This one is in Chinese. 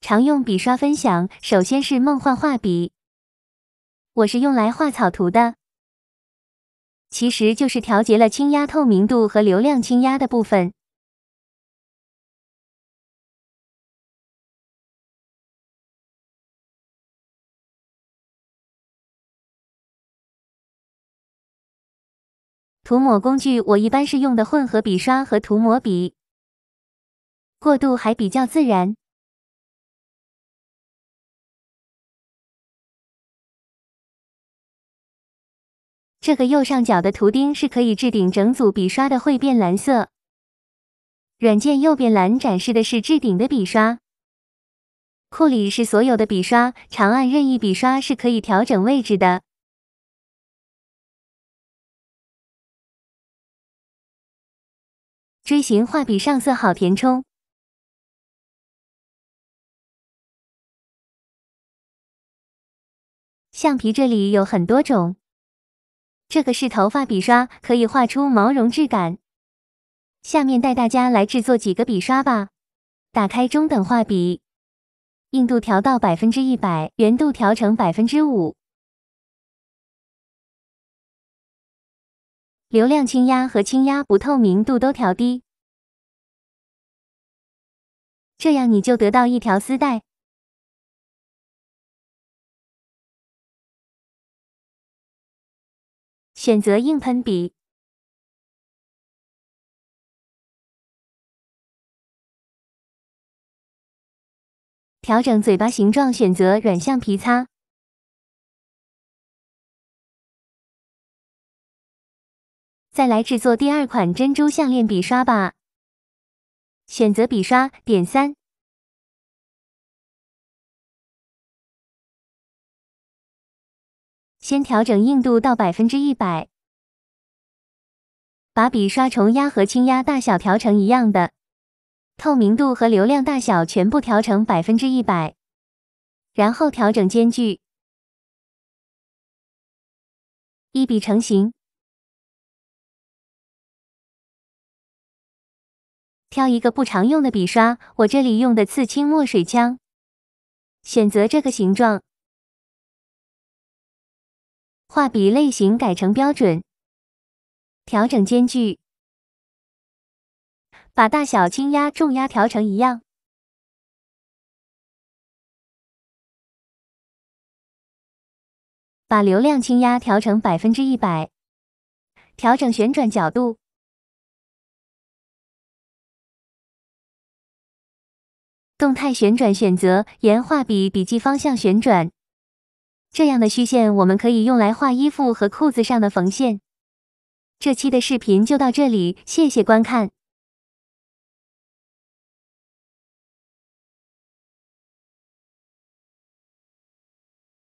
常用笔刷分享，首先是梦幻画笔，我是用来画草图的，其实就是调节了轻压透明度和流量轻压的部分。涂抹工具我一般是用的混合笔刷和涂抹笔，过渡还比较自然。这个右上角的图钉是可以置顶整组笔刷的，会变蓝色。软件右边栏展示的是置顶的笔刷，库里是所有的笔刷。长按任意笔刷是可以调整位置的。锥形画笔上色好填充。橡皮这里有很多种。这个是头发笔刷，可以画出毛绒质感。下面带大家来制作几个笔刷吧。打开中等画笔，硬度调到百分之一百，圆度调成百分之五，流量轻压和轻压不透明度都调低，这样你就得到一条丝带。选择硬喷笔，调整嘴巴形状，选择软橡皮擦，再来制作第二款珍珠项链笔刷吧。选择笔刷点三。先调整硬度到百分之一百，把笔刷重压和轻压大小调成一样的，透明度和流量大小全部调成百分之一百，然后调整间距，一笔成型。挑一个不常用的笔刷，我这里用的刺青墨水枪，选择这个形状。画笔类型改成标准，调整间距，把大小轻压、重压调成一样，把流量轻压调成百分之一百，调整旋转角度，动态旋转选择沿画笔笔记方向旋转。这样的虚线，我们可以用来画衣服和裤子上的缝线。这期的视频就到这里，谢谢观看。